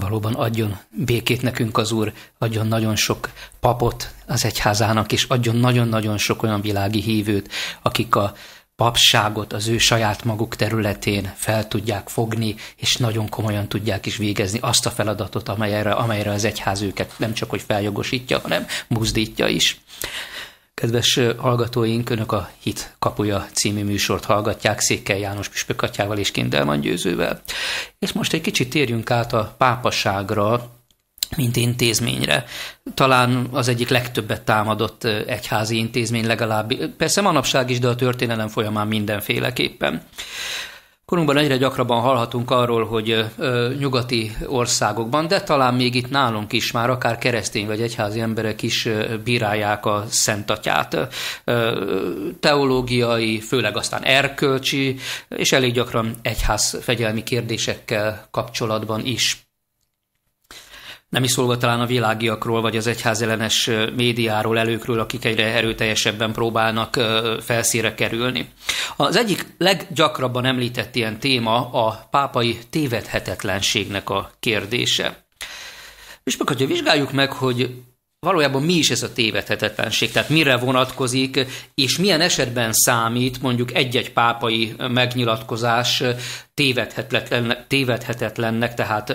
Valóban adjon békét nekünk az Úr, adjon nagyon sok papot az egyházának, és adjon nagyon-nagyon sok olyan világi hívőt, akik a papságot az ő saját maguk területén fel tudják fogni, és nagyon komolyan tudják is végezni azt a feladatot, amelyre, amelyre az egyház őket nem csak hogy feljogosítja, hanem buzdítja is. Kedves hallgatóink, Önök a Hit kapuja című műsort hallgatják Székely János Püspökatyával és Kindelman Győzővel. És most egy kicsit térjünk át a pápaságra, mint intézményre. Talán az egyik legtöbbet támadott egyházi intézmény legalább, persze manapság is, de a történelem folyamán mindenféleképpen. Korunkban egyre gyakrabban hallhatunk arról, hogy ö, nyugati országokban, de talán még itt nálunk is már akár keresztény vagy egyházi emberek is ö, bírálják a szentatyát. Ö, teológiai, főleg aztán erkölcsi, és elég gyakran egyház fegyelmi kérdésekkel kapcsolatban is nem is szólva talán a világiakról, vagy az egyházellenes médiáról, előkről, akik egyre erőteljesebben próbálnak felszíre kerülni. Az egyik leggyakrabban említett ilyen téma a pápai tévedhetetlenségnek a kérdése. És meg, hogyha vizsgáljuk meg, hogy valójában mi is ez a tévedhetetlenség, tehát mire vonatkozik, és milyen esetben számít mondjuk egy-egy pápai megnyilatkozás tévedhetetlennek, tévedhetetlennek tehát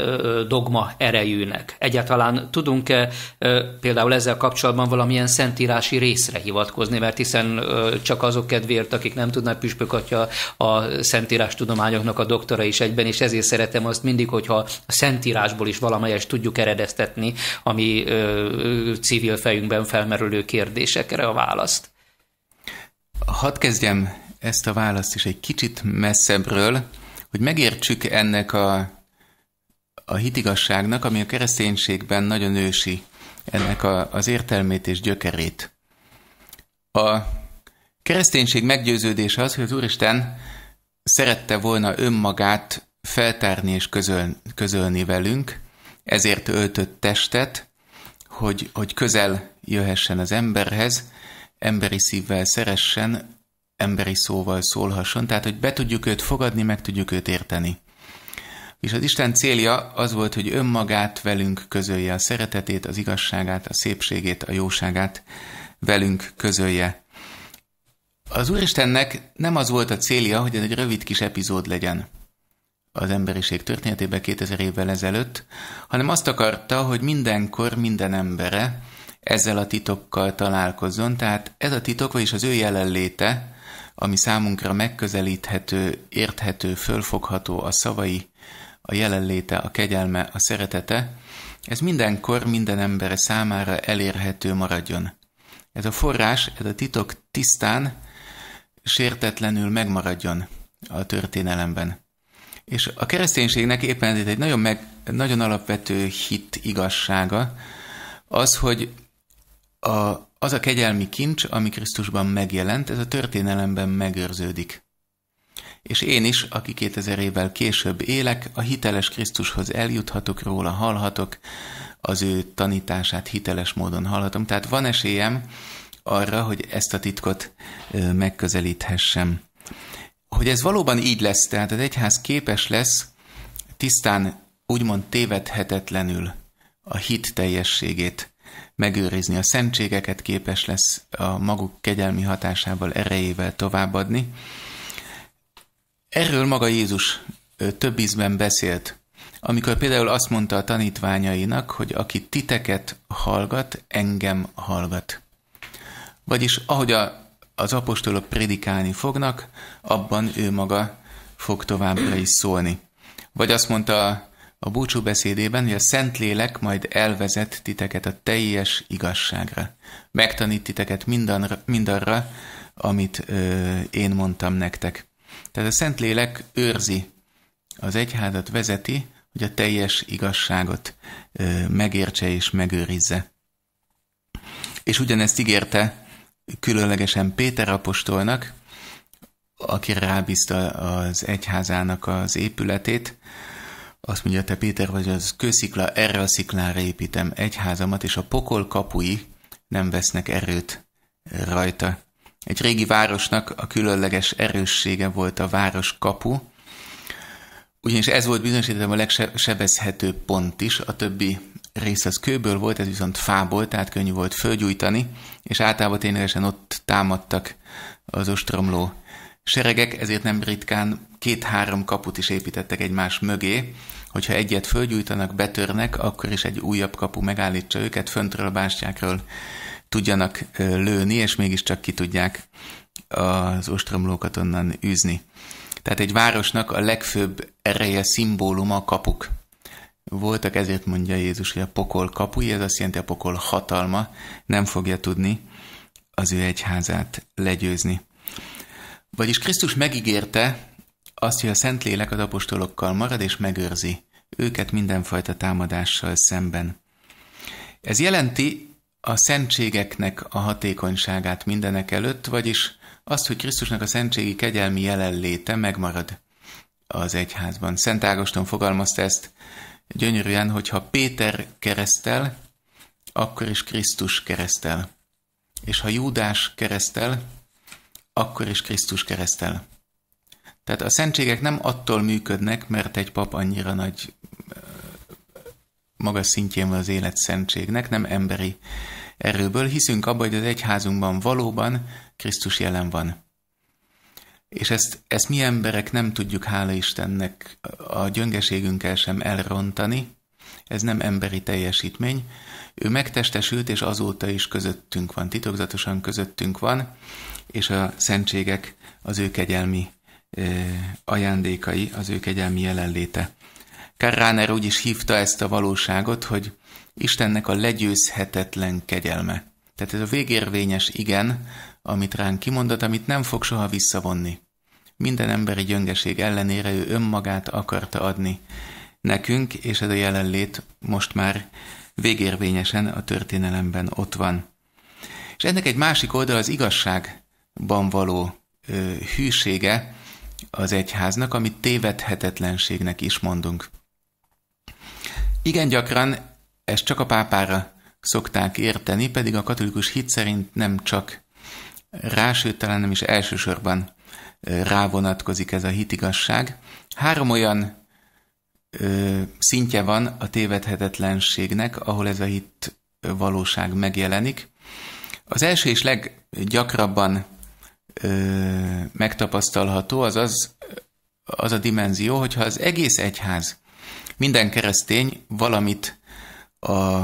dogma erejűnek? Egyáltalán tudunk-e például ezzel kapcsolatban valamilyen szentírási részre hivatkozni, mert hiszen csak azok kedvéért, akik nem tudnak püspök atya, a szentírás tudományoknak a doktora is egyben, és ezért szeretem azt mindig, hogyha a szentírásból is valamelyest tudjuk eredeztetni, ami civil fejünkben felmerülő kérdésekre a választ. Hadd kezdjem ezt a választ is egy kicsit messzebbről, hogy megértsük ennek a, a hitigasságnak, ami a kereszténységben nagyon ősi, ennek a, az értelmét és gyökerét. A kereszténység meggyőződése az, hogy az Úristen szerette volna önmagát feltárni és közöl, közölni velünk, ezért öltött testet, hogy, hogy közel jöhessen az emberhez, emberi szívvel szeressen, emberi szóval szólhasson, tehát hogy be tudjuk őt fogadni, meg tudjuk őt érteni. És az Isten célja az volt, hogy önmagát velünk közölje, a szeretetét, az igazságát, a szépségét, a jóságát velünk közölje. Az Úristennek nem az volt a célja, hogy ez egy rövid kis epizód legyen az emberiség történetében 2000 évvel ezelőtt, hanem azt akarta, hogy mindenkor minden embere ezzel a titokkal találkozzon, tehát ez a titok, vagyis az ő jelenléte ami számunkra megközelíthető, érthető, fölfogható a szavai, a jelenléte, a kegyelme, a szeretete, ez mindenkor minden ember számára elérhető maradjon. Ez a forrás, ez a titok tisztán, sértetlenül megmaradjon a történelemben. És a kereszténységnek éppen ez egy nagyon, meg, nagyon alapvető hit igazsága, az, hogy a, az a kegyelmi kincs, ami Krisztusban megjelent, ez a történelemben megőrződik. És én is, aki 2000 évvel később élek, a hiteles Krisztushoz eljuthatok róla, hallhatok, az ő tanítását hiteles módon hallhatom. Tehát van esélyem arra, hogy ezt a titkot megközelíthessem. Hogy ez valóban így lesz, tehát az egyház képes lesz tisztán, úgymond tévedhetetlenül a hit teljességét megőrizni a szentségeket, képes lesz a maguk kegyelmi hatásával, erejével továbbadni. Erről maga Jézus több ízben beszélt, amikor például azt mondta a tanítványainak, hogy aki titeket hallgat, engem hallgat. Vagyis ahogy a, az apostolok prédikálni fognak, abban ő maga fog továbbra is szólni. Vagy azt mondta a búcsú beszédében, hogy a Szentlélek majd elvezet titeket a teljes igazságra. Megtanít titeket mindanra, mindarra, amit ö, én mondtam nektek. Tehát a Szentlélek őrzi az egyházat, vezeti, hogy a teljes igazságot ö, megértse és megőrizze. És ugyanezt ígérte különlegesen Péter apostolnak, aki rábízta az egyházának az épületét, azt mondja te Péter, hogy az kőszikla erre a sziklára építem egyházamat, és a pokol kapui nem vesznek erőt rajta. Egy régi városnak a különleges erőssége volt a város kapu, ugyanis ez volt bizonyos a legsebezhetőbb pont is, a többi rész az kőből volt, ez viszont fából, tehát könnyű volt fölgyújtani, és általában ténylegesen ott támadtak az ostromló seregek ezért nem ritkán két-három kaput is építettek egymás mögé, hogyha egyet fölgyújtanak, betörnek, akkor is egy újabb kapu megállítsa őket, föntről a bástyákról tudjanak lőni, és mégiscsak ki tudják az ostromlókat onnan űzni. Tehát egy városnak a legfőbb ereje, szimbóluma a kapuk. Voltak, ezért mondja Jézus, hogy a pokol kapui, ez azt jelenti a pokol hatalma, nem fogja tudni az ő egyházát legyőzni. Vagyis Krisztus megígérte azt, hogy a Szentlélek az apostolokkal marad és megőrzi őket mindenfajta támadással szemben. Ez jelenti a szentségeknek a hatékonyságát mindenek előtt, vagyis azt, hogy Krisztusnak a szentségi kegyelmi jelenléte megmarad az egyházban. Szent Ágoston fogalmazta ezt gyönyörűen, hogyha Péter keresztel, akkor is Krisztus keresztel. És ha Júdás keresztel, akkor is Krisztus keresztel. Tehát a szentségek nem attól működnek, mert egy pap annyira nagy magas szintjén van az élet szentségnek, nem emberi erőből. Hiszünk abban, hogy az egyházunkban valóban Krisztus jelen van. És ezt, ezt mi emberek nem tudjuk, hála Istennek, a gyöngeségünkkel sem elrontani. Ez nem emberi teljesítmény. Ő megtestesült, és azóta is közöttünk van, titokzatosan közöttünk van, és a szentségek az ő kegyelmi ajándékai, az ő kegyelmi jelenléte. Karráner úgy is hívta ezt a valóságot, hogy Istennek a legyőzhetetlen kegyelme. Tehát ez a végérvényes igen, amit ránk kimondott, amit nem fog soha visszavonni. Minden emberi gyöngeség ellenére ő önmagát akarta adni nekünk, és ez a jelenlét most már végérvényesen a történelemben ott van. És ennek egy másik oldal az igazság ban való ö, hűsége az egyháznak, amit tévedhetetlenségnek is mondunk. Igen gyakran ezt csak a pápára szokták érteni, pedig a katolikus hit szerint nem csak rá, sőt, talán nem is elsősorban rávonatkozik ez a hitigasság. Három olyan ö, szintje van a tévedhetetlenségnek, ahol ez a hit valóság megjelenik. Az első és leggyakrabban megtapasztalható, az az, az a dimenzió, hogyha az egész egyház, minden keresztény valamit a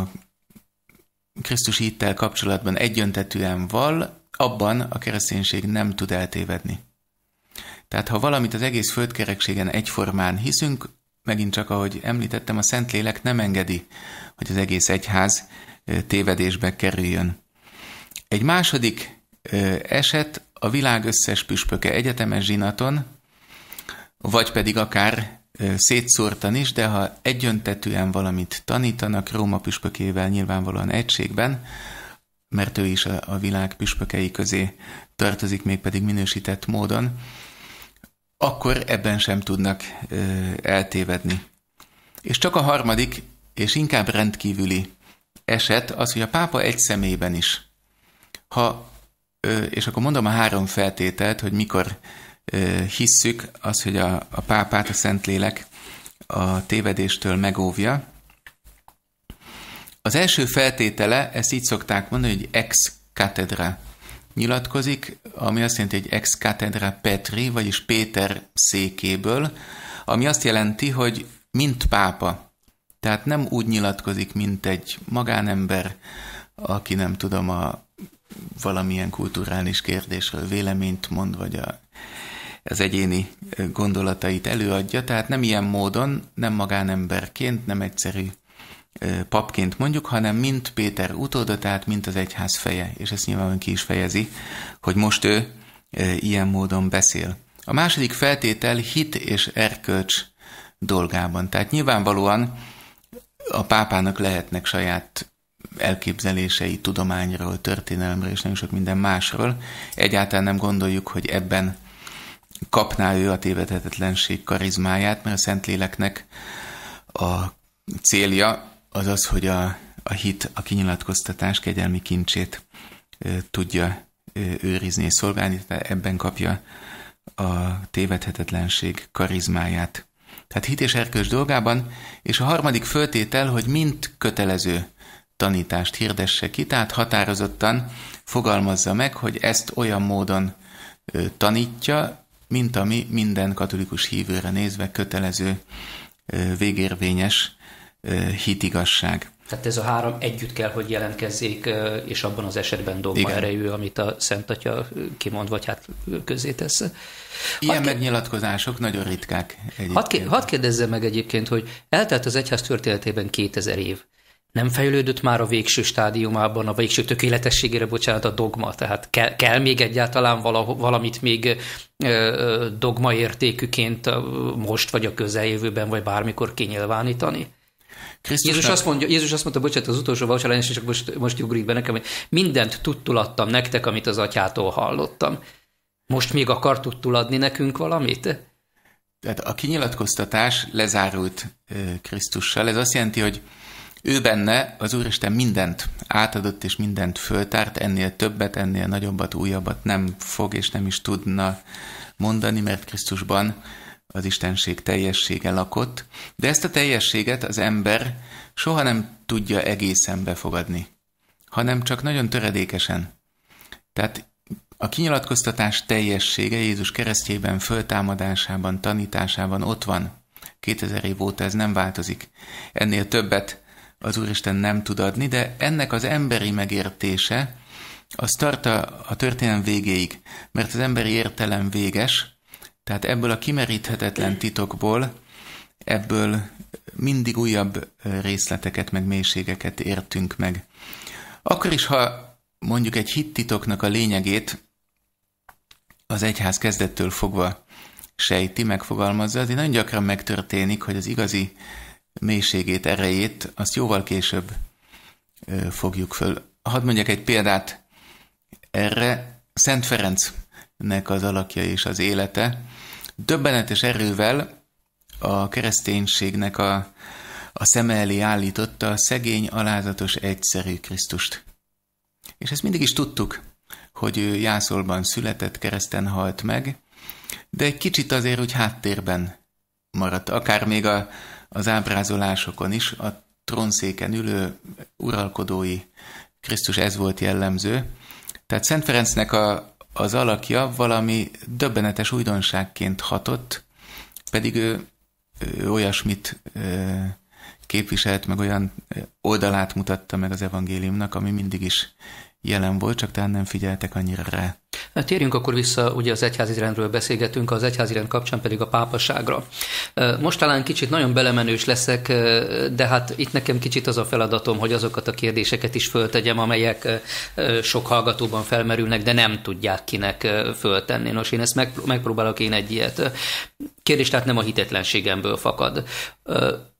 Krisztus hittel kapcsolatban egyöntetűen val, abban a kereszténység nem tud eltévedni. Tehát ha valamit az egész földkerekségen egyformán hiszünk, megint csak ahogy említettem, a Szentlélek nem engedi, hogy az egész egyház tévedésbe kerüljön. Egy második eset a világ összes püspöke egyetemes zsinaton, vagy pedig akár szétszórtan is, de ha egyöntetűen valamit tanítanak Róma püspökével nyilvánvalóan egységben, mert ő is a, világ püspökei közé tartozik, mégpedig minősített módon, akkor ebben sem tudnak ö, eltévedni. És csak a harmadik, és inkább rendkívüli eset az, hogy a pápa egy személyben is. Ha és akkor mondom a három feltételt, hogy mikor hisszük az, hogy a, a pápát a Szentlélek a tévedéstől megóvja. Az első feltétele, ezt így szokták mondani, hogy ex cathedra nyilatkozik, ami azt jelenti, hogy ex cathedra Petri, vagyis Péter székéből, ami azt jelenti, hogy mint pápa, tehát nem úgy nyilatkozik, mint egy magánember, aki nem tudom, a valamilyen kulturális kérdésről véleményt mond, vagy a, az egyéni gondolatait előadja, tehát nem ilyen módon, nem magánemberként, nem egyszerű papként mondjuk, hanem mint Péter utóda, tehát mint az egyház feje, és ezt nyilván ki is fejezi, hogy most ő ilyen módon beszél. A második feltétel hit és erkölcs dolgában. Tehát nyilvánvalóan a pápának lehetnek saját elképzelései tudományról, történelemről és nagyon sok minden másról. Egyáltalán nem gondoljuk, hogy ebben kapná ő a tévedhetetlenség karizmáját, mert a Szentléleknek a célja az az, hogy a, a hit, a kinyilatkoztatás kegyelmi kincsét ö, tudja ö, őrizni és szolgálni, tehát ebben kapja a tévedhetetlenség karizmáját. Tehát hit és erkölcs dolgában, és a harmadik föltétel, hogy mind kötelező tanítást hirdesse ki, tehát határozottan fogalmazza meg, hogy ezt olyan módon tanítja, mint ami minden katolikus hívőre nézve kötelező végérvényes hitigasság. Tehát ez a három együtt kell, hogy jelentkezzék, és abban az esetben dogma erejű, amit a Szent Atya kimond, vagy hát közé tesz. Ilyen hadd megnyilatkozások nagyon ritkák. Hadd, hadd kérdezze meg egyébként, hogy eltelt az egyház történetében 2000 év nem fejlődött már a végső stádiumában, a végső tökéletességére, bocsánat, a dogma. Tehát kell, kell még egyáltalán valamit még ö, dogma értéküként most, vagy a közeljövőben, vagy bármikor kinyilvánítani? Krisztusnak... Jézus azt mondja, Jézus azt mondta, bocsánat, az utolsó vacsorán, és most, most ugrik be nekem, hogy mindent tudtulattam nektek, amit az atyától hallottam. Most még akar adni nekünk valamit? Tehát a kinyilatkoztatás lezárult Krisztussal. Ez azt jelenti, hogy ő benne az Úristen mindent átadott és mindent föltárt, ennél többet, ennél nagyobbat, újabbat nem fog és nem is tudna mondani, mert Krisztusban az Istenség teljessége lakott, de ezt a teljességet az ember soha nem tudja egészen befogadni, hanem csak nagyon töredékesen. Tehát a kinyilatkoztatás teljessége Jézus keresztjében, föltámadásában, tanításában ott van. 2000 év óta ez nem változik. Ennél többet az Úristen nem tud adni, de ennek az emberi megértése az tart a, a történelem végéig, mert az emberi értelem véges, tehát ebből a kimeríthetetlen titokból, ebből mindig újabb részleteket, meg mélységeket értünk meg. Akkor is, ha mondjuk egy hittitoknak a lényegét az egyház kezdettől fogva sejti, megfogalmazza, azért nagyon gyakran megtörténik, hogy az igazi mélységét, erejét, azt jóval később fogjuk föl. Hadd mondjak egy példát erre. Szent Ferencnek az alakja és az élete döbbenetes erővel a kereszténységnek a, a szeme elé állította a szegény, alázatos, egyszerű Krisztust. És ezt mindig is tudtuk, hogy ő Jászolban született, kereszten halt meg, de egy kicsit azért, hogy háttérben maradt. Akár még a, az ábrázolásokon is a trónszéken ülő uralkodói Krisztus ez volt jellemző. Tehát Szent Ferencnek a, az alakja valami döbbenetes újdonságként hatott, pedig ő, ő olyasmit ö, képviselt, meg olyan oldalát mutatta meg az evangéliumnak, ami mindig is jelen volt, csak talán nem figyeltek annyira rá. Térjünk akkor vissza, ugye az egyházi rendről beszélgetünk, az egyházi rend kapcsán pedig a pápaságra. Most talán kicsit nagyon belemenős leszek, de hát itt nekem kicsit az a feladatom, hogy azokat a kérdéseket is föltegyem, amelyek sok hallgatóban felmerülnek, de nem tudják kinek föltenni. Nos, én ezt megpróbálok én egy ilyet. Kérdés tehát nem a hitetlenségemből fakad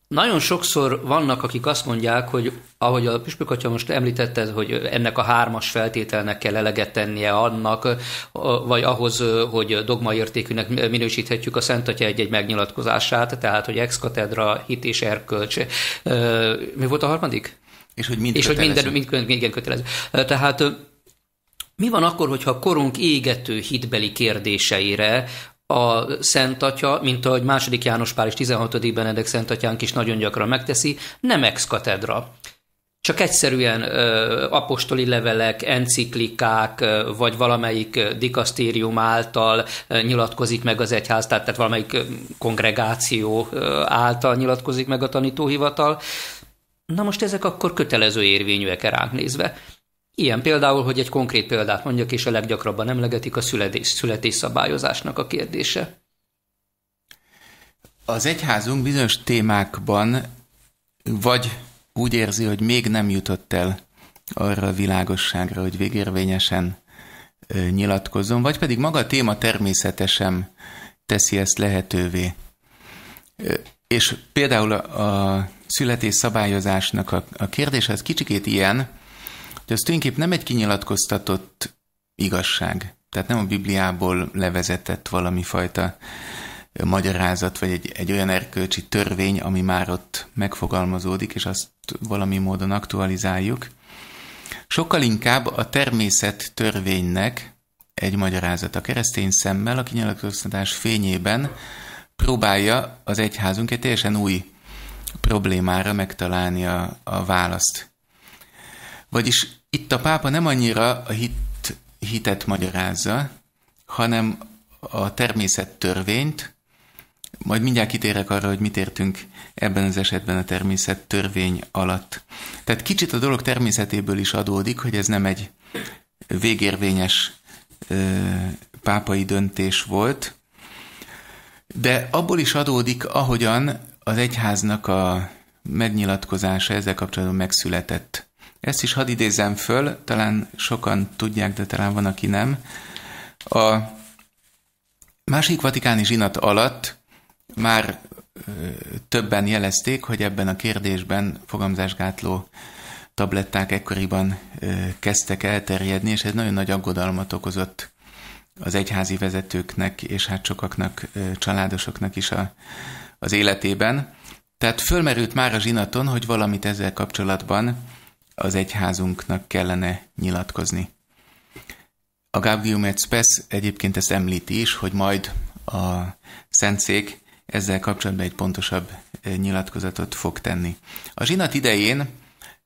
nagyon sokszor vannak, akik azt mondják, hogy ahogy a Püspök atya most említette, hogy ennek a hármas feltételnek kell eleget tennie annak, vagy ahhoz, hogy dogmaértékűnek minősíthetjük a Szent Atya egy-egy megnyilatkozását, tehát hogy ex-katedra, hit és erkölcs. Mi volt a harmadik? És hogy, mind és hogy minden, mind, igen, kötelező. Tehát mi van akkor, hogyha a korunk égető hitbeli kérdéseire a Szent Atya, mint ahogy második János Pál és 16. Benedek Szent Atyánk is nagyon gyakran megteszi, nem ex katedra. Csak egyszerűen ö, apostoli levelek, enciklikák, ö, vagy valamelyik dikasztérium által ö, nyilatkozik meg az egyház, tehát, tehát valamelyik ö, kongregáció ö, által nyilatkozik meg a tanítóhivatal. Na most ezek akkor kötelező érvényűek ránk nézve. Ilyen például, hogy egy konkrét példát mondjak, és a leggyakrabban emlegetik a születés, születésszabályozásnak a kérdése. Az egyházunk bizonyos témákban vagy úgy érzi, hogy még nem jutott el arra a világosságra, hogy végérvényesen nyilatkozzon, vagy pedig maga a téma természetesen teszi ezt lehetővé. És például a születés szabályozásnak a, a kérdése az kicsikét ilyen, hogy az tulajdonképp nem egy kinyilatkoztatott igazság. Tehát nem a Bibliából levezetett valami fajta magyarázat, vagy egy, egy olyan erkölcsi törvény, ami már ott megfogalmazódik, és azt valami módon aktualizáljuk. Sokkal inkább a természet törvénynek egy magyarázat a keresztény szemmel, a kinyilatkoztatás fényében próbálja az egyházunk egy teljesen új problémára megtalálni a, a választ. Vagyis itt a pápa nem annyira a hit, hitet magyarázza, hanem a természettörvényt, majd mindjárt kitérek arra, hogy mit értünk ebben az esetben a természettörvény alatt. Tehát kicsit a dolog természetéből is adódik, hogy ez nem egy végérvényes ö, pápai döntés volt, de abból is adódik, ahogyan az egyháznak a megnyilatkozása ezzel kapcsolatban megszületett. Ezt is hadd idézem föl, talán sokan tudják, de talán van, aki nem. A másik vatikáni zsinat alatt már többen jelezték, hogy ebben a kérdésben fogamzásgátló tabletták ekkoriban kezdtek elterjedni, és ez nagyon nagy aggodalmat okozott az egyházi vezetőknek, és hát sokaknak, családosoknak is a, az életében. Tehát fölmerült már a zsinaton, hogy valamit ezzel kapcsolatban az egyházunknak kellene nyilatkozni. A Gaudium et Spes egyébként ezt említi is, hogy majd a Szentszék ezzel kapcsolatban egy pontosabb eh, nyilatkozatot fog tenni. A zsinat idején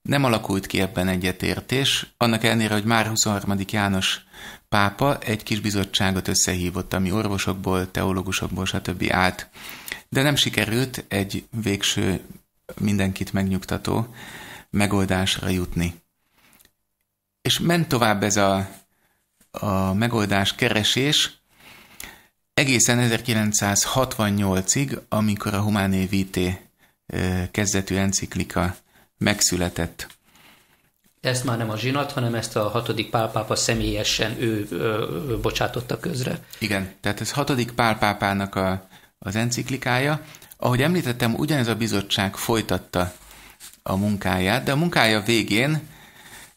nem alakult ki ebben egyetértés, annak ellenére, hogy már 23. János pápa egy kis bizottságot összehívott, ami orvosokból, teológusokból, stb. állt. De nem sikerült egy végső mindenkit megnyugtató megoldásra jutni. És ment tovább ez a, a megoldás keresés egészen 1968-ig, amikor a Humáné Vité kezdetű enciklika megszületett. Ezt már nem a zsinat, hanem ezt a hatodik pálpápa személyesen ő ő, ő bocsátotta közre. Igen, tehát ez hatodik pálpápának a, az enciklikája. Ahogy említettem, ugyanez a bizottság folytatta a munkáját, de a munkája végén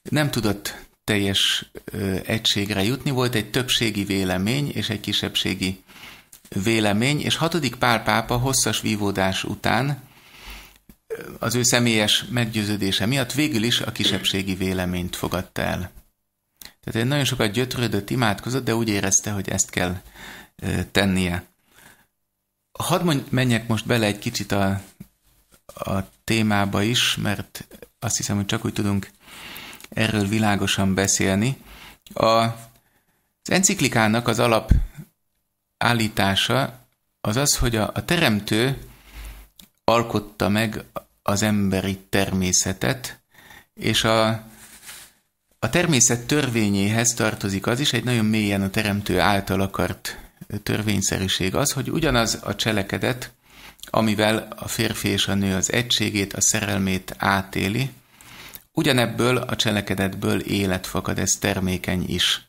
nem tudott teljes egységre jutni, volt egy többségi vélemény és egy kisebbségi vélemény, és hatodik pár pápa hosszas vívódás után az ő személyes meggyőződése miatt végül is a kisebbségi véleményt fogadta el. Tehát nagyon sokat gyötrődött, imádkozott, de úgy érezte, hogy ezt kell tennie. Hadd menjek most bele egy kicsit a a témába is, mert azt hiszem, hogy csak úgy tudunk erről világosan beszélni. A, az enciklikának az alap állítása az az, hogy a, a teremtő alkotta meg az emberi természetet, és a, a természet törvényéhez tartozik az is, egy nagyon mélyen a teremtő által akart törvényszerűség az, hogy ugyanaz a cselekedet amivel a férfi és a nő az egységét, a szerelmét átéli. Ugyanebből a cselekedetből élet fakad, ez termékeny is.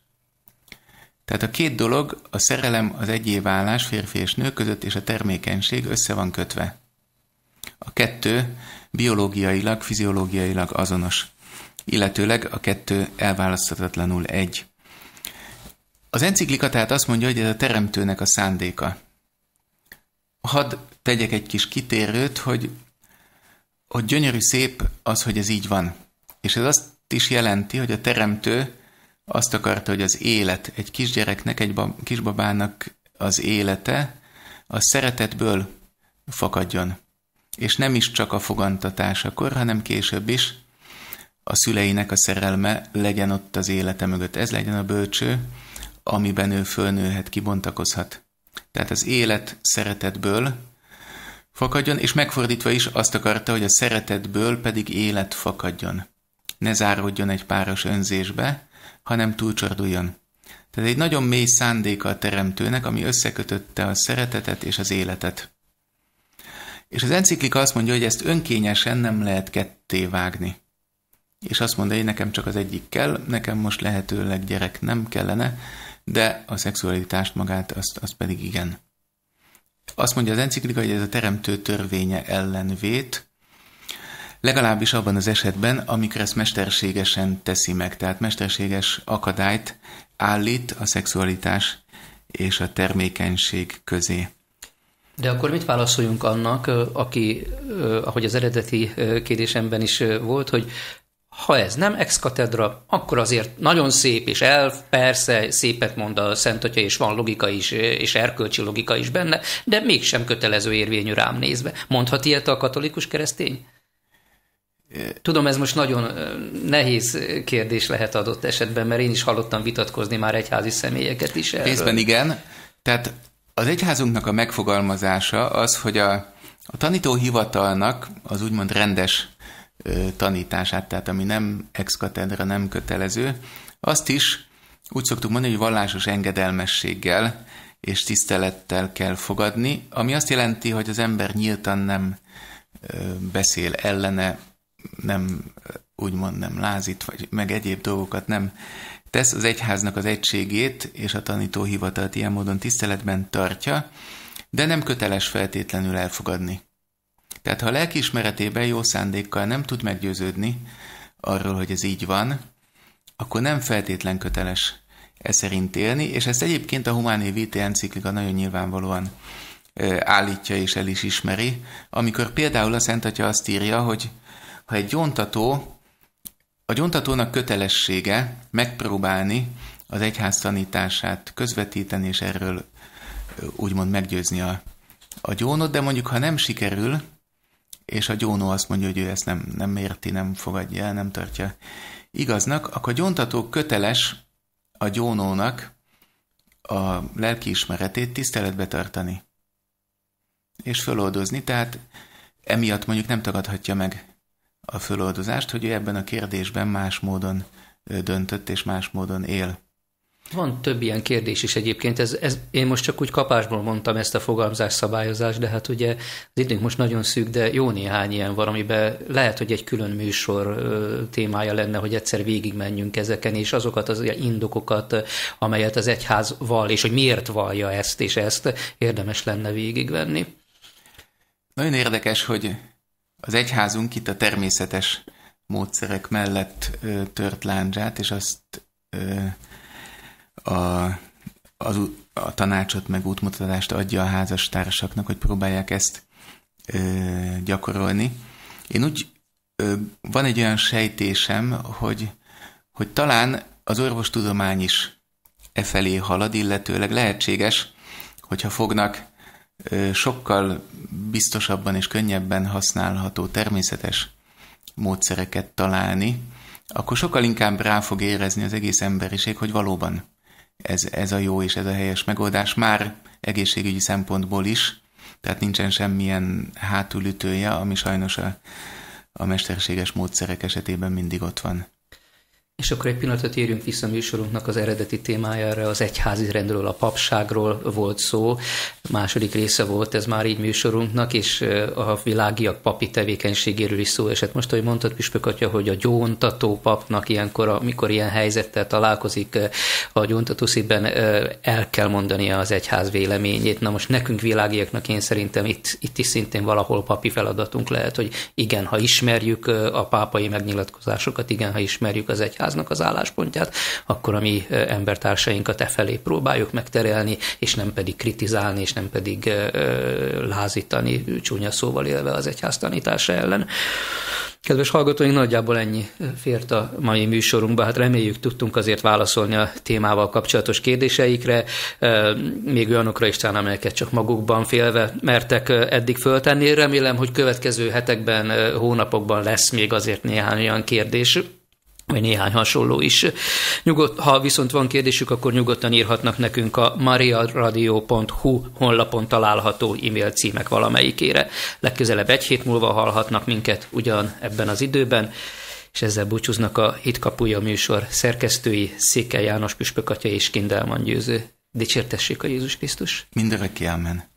Tehát a két dolog, a szerelem, az egyéválás férfi és nő között, és a termékenység össze van kötve. A kettő biológiailag, fiziológiailag azonos, illetőleg a kettő elválaszthatatlanul egy. Az enciklika tehát azt mondja, hogy ez a teremtőnek a szándéka hadd tegyek egy kis kitérőt, hogy, hogy gyönyörű szép az, hogy ez így van. És ez azt is jelenti, hogy a teremtő azt akarta, hogy az élet egy kisgyereknek, egy kisbabának az élete a szeretetből fakadjon. És nem is csak a fogantatásakor, hanem később is a szüleinek a szerelme legyen ott az élete mögött. Ez legyen a bölcső, amiben ő fölnőhet, kibontakozhat tehát az élet szeretetből fakadjon, és megfordítva is azt akarta, hogy a szeretetből pedig élet fakadjon. Ne záródjon egy páros önzésbe, hanem túlcsorduljon. Tehát egy nagyon mély szándéka a teremtőnek, ami összekötötte a szeretetet és az életet. És az enciklika azt mondja, hogy ezt önkényesen nem lehet ketté vágni. És azt mondja, hogy nekem csak az egyik kell, nekem most lehetőleg gyerek nem kellene, de a szexualitást magát, azt, azt pedig igen. Azt mondja az enciklika, hogy ez a teremtő törvénye ellenvét, legalábbis abban az esetben, amikor ezt mesterségesen teszi meg, tehát mesterséges akadályt állít a szexualitás és a termékenység közé. De akkor mit válaszoljunk annak, aki, ahogy az eredeti kérdésemben is volt, hogy ha ez nem ex katedra, akkor azért nagyon szép, és elf, persze szépet mond a Szent Atya, és van logika is, és erkölcsi logika is benne, de mégsem kötelező érvényű rám nézve. Mondhat ilyet a katolikus keresztény? Tudom, ez most nagyon nehéz kérdés lehet adott esetben, mert én is hallottam vitatkozni már egyházi személyeket is. Erről. Részben igen. Tehát az egyházunknak a megfogalmazása az, hogy a, a tanítóhivatalnak az úgymond rendes tanítását, tehát ami nem ex katedra, nem kötelező, azt is úgy szoktuk mondani, hogy vallásos engedelmességgel és tisztelettel kell fogadni, ami azt jelenti, hogy az ember nyíltan nem beszél ellene, nem úgymond nem lázít, vagy meg egyéb dolgokat nem tesz, az egyháznak az egységét és a tanítóhivatalt ilyen módon tiszteletben tartja, de nem köteles feltétlenül elfogadni tehát ha a lelkiismeretében jó szándékkal nem tud meggyőződni arról, hogy ez így van, akkor nem feltétlen köteles e szerint élni, és ezt egyébként a Humáné Vitae enciklika nagyon nyilvánvalóan állítja és el is ismeri, amikor például a Szent Atya azt írja, hogy ha egy gyóntató, a gyóntatónak kötelessége megpróbálni az egyház tanítását közvetíteni, és erről úgymond meggyőzni a, a gyónot, de mondjuk ha nem sikerül, és a gyónó azt mondja, hogy ő ezt nem, nem érti, nem fogadja el, nem tartja igaznak, akkor a gyóntató köteles a gyónónak a lelkiismeretét tiszteletbe tartani, és föloldozni, tehát emiatt mondjuk nem tagadhatja meg a föloldozást, hogy ő ebben a kérdésben más módon döntött és más módon él. Van több ilyen kérdés is egyébként. Ez, ez, én most csak úgy kapásból mondtam ezt a fogalmazás szabályozás, de hát ugye az időnk most nagyon szűk, de jó néhány ilyen van, amiben lehet, hogy egy külön műsor témája lenne, hogy egyszer végigmenjünk ezeken, és azokat az indokokat, amelyet az egyház val, és hogy miért vallja ezt és ezt, érdemes lenne végigvenni. Nagyon érdekes, hogy az egyházunk itt a természetes módszerek mellett tört láncsát, és azt a, az, a tanácsot meg útmutatást adja a házastársaknak, hogy próbálják ezt ö, gyakorolni. Én úgy, ö, van egy olyan sejtésem, hogy, hogy talán az orvostudomány is e felé halad, illetőleg lehetséges, hogyha fognak ö, sokkal biztosabban és könnyebben használható természetes módszereket találni, akkor sokkal inkább rá fog érezni az egész emberiség, hogy valóban ez, ez a jó és ez a helyes megoldás már egészségügyi szempontból is, tehát nincsen semmilyen hátulütője, ami sajnos a, a mesterséges módszerek esetében mindig ott van. És akkor egy pillanatot térjünk vissza műsorunknak az eredeti témájára, az egyházi rendről, a papságról volt szó. Második része volt ez már így műsorunknak, és a világiak papi tevékenységéről is szó esett. Most, ahogy mondtad, Püspök atya, hogy a gyóntató papnak ilyenkor, amikor ilyen helyzettel találkozik a gyóntató szívben, el kell mondania az egyház véleményét. Na most nekünk világiaknak én szerintem itt, itt is szintén valahol papi feladatunk lehet, hogy igen, ha ismerjük a pápai megnyilatkozásokat, igen, ha ismerjük az egyház egyháznak az álláspontját, akkor a mi embertársainkat e felé próbáljuk megterelni, és nem pedig kritizálni, és nem pedig lázítani, csúnya szóval élve az egyház tanítása ellen. Kedves hallgatóink, nagyjából ennyi fért a mai műsorunkba. Hát reméljük tudtunk azért válaszolni a témával kapcsolatos kérdéseikre, még olyanokra is talán, amelyeket csak magukban félve mertek eddig föltenni. Remélem, hogy következő hetekben, hónapokban lesz még azért néhány olyan kérdés, vagy néhány hasonló is. Nyugodt, ha viszont van kérdésük, akkor nyugodtan írhatnak nekünk a mariaradio.hu honlapon található e-mail címek valamelyikére. Legközelebb egy hét múlva hallhatnak minket ugyan ebben az időben, és ezzel búcsúznak a Hitkapuja műsor szerkesztői Székely János Püspökatya és Kindelman Győző. Dicsértessék a Jézus Krisztus! Mindenre kiámen!